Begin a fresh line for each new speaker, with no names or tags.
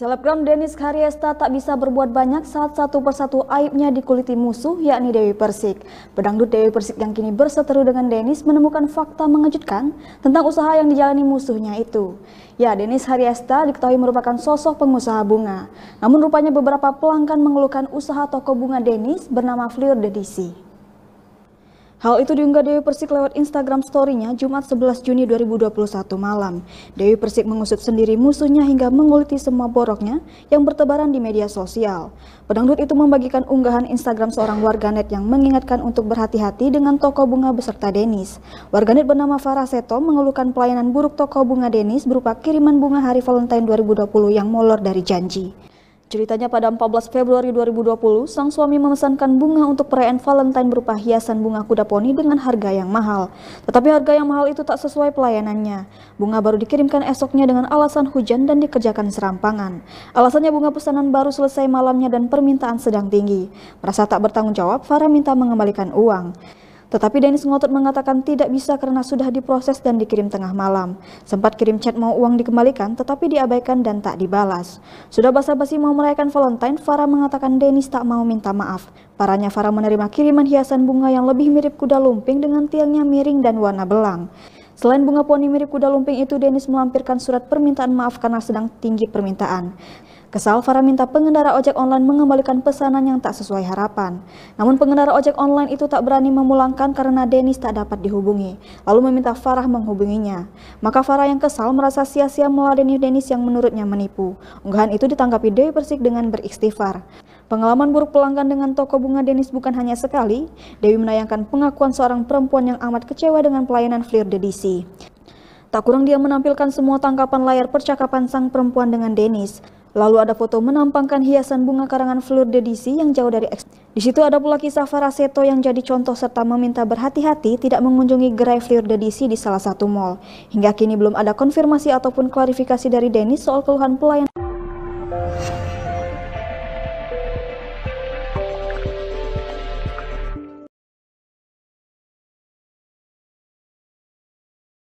Selebgram Dennis Kariesta tak bisa berbuat banyak saat satu persatu aibnya dikuliti musuh yakni Dewi Persik. Pedangdut Dewi Persik yang kini berseteru dengan Dennis menemukan fakta mengejutkan tentang usaha yang dijalani musuhnya itu. Ya, Dennis Kariesta diketahui merupakan sosok pengusaha bunga. Namun rupanya beberapa pelanggan mengeluhkan usaha toko bunga Dennis bernama Fleur Dedisi. Hal itu diunggah Dewi Persik lewat Instagram story-nya Jumat 11 Juni 2021 malam. Dewi Persik mengusut sendiri musuhnya hingga menguliti semua boroknya yang bertebaran di media sosial. Pedangdut itu membagikan unggahan Instagram seorang warganet yang mengingatkan untuk berhati-hati dengan toko bunga beserta Denis. Warganet bernama Farah Seto mengeluhkan pelayanan buruk toko bunga Denis berupa kiriman bunga hari Valentine 2020 yang molor dari janji. Ceritanya pada 14 Februari 2020, sang suami memesankan bunga untuk perayaan Valentine berupa hiasan bunga kuda poni dengan harga yang mahal. Tetapi harga yang mahal itu tak sesuai pelayanannya. Bunga baru dikirimkan esoknya dengan alasan hujan dan dikerjakan serampangan. Alasannya bunga pesanan baru selesai malamnya dan permintaan sedang tinggi. Merasa tak bertanggung jawab, Farah minta mengembalikan uang. Tetapi Denis Ngotot mengatakan tidak bisa karena sudah diproses dan dikirim tengah malam. Sempat kirim chat mau uang dikembalikan tetapi diabaikan dan tak dibalas. Sudah basa-basi mau merayakan Valentine, Farah mengatakan Denis tak mau minta maaf. Parahnya Farah menerima kiriman hiasan bunga yang lebih mirip kuda lumping dengan tiangnya miring dan warna belang. Selain bunga poni mirip kuda lumping itu, Denis melampirkan surat permintaan maaf karena sedang tinggi permintaan. Kesal, Farah minta pengendara ojek online mengembalikan pesanan yang tak sesuai harapan. Namun pengendara ojek online itu tak berani memulangkan karena Denis tak dapat dihubungi, lalu meminta Farah menghubunginya. Maka Farah yang kesal merasa sia-sia meladeni Denis yang menurutnya menipu. Unggahan itu ditanggapi Dewi Persik dengan beristighfar. Pengalaman buruk pelanggan dengan toko bunga Denis bukan hanya sekali, Dewi menayangkan pengakuan seorang perempuan yang amat kecewa dengan pelayanan Flir de DC. Tak kurang dia menampilkan semua tangkapan layar percakapan sang perempuan dengan Denis. Lalu ada foto menampangkan hiasan bunga karangan Fleur de Dici yang jauh dari eks. Di situ ada pula kisah Farah Seto yang jadi contoh serta meminta berhati-hati tidak mengunjungi gerai Fleur de Dici di salah satu mall. Hingga kini belum ada konfirmasi ataupun klarifikasi dari Denis soal keluhan pelayan.